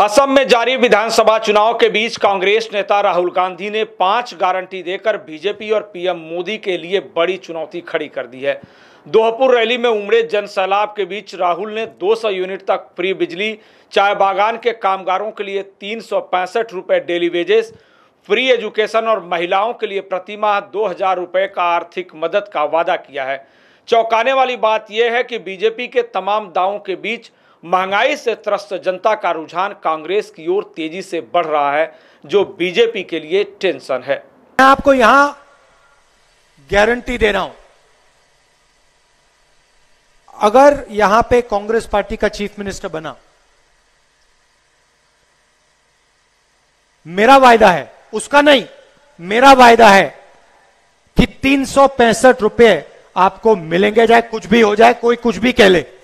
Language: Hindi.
असम में जारी विधानसभा चुनाव के बीच कांग्रेस नेता राहुल गांधी ने पांच गारंटी देकर बीजेपी और पीएम मोदी के लिए बड़ी चुनौती खड़ी कर दी है दोहपुर रैली में उमड़े जन सैलाब के बीच राहुल ने 200 यूनिट तक फ्री बिजली चाय बागान के कामगारों के लिए तीन रुपए डेली वेजेस फ्री एजुकेशन और महिलाओं के लिए प्रतिमाह दो हजार का आर्थिक मदद का वादा किया है चौंकाने वाली बात यह है कि बीजेपी के तमाम दावों के बीच महंगाई से त्रस्त जनता का रुझान कांग्रेस की ओर तेजी से बढ़ रहा है जो बीजेपी के लिए टेंशन है मैं आपको यहां गारंटी दे रहा हूं अगर यहां पे कांग्रेस पार्टी का चीफ मिनिस्टर बना मेरा वायदा है उसका नहीं मेरा वायदा है कि तीन रुपए आपको मिलेंगे जाए कुछ भी हो जाए कोई कुछ भी कह ले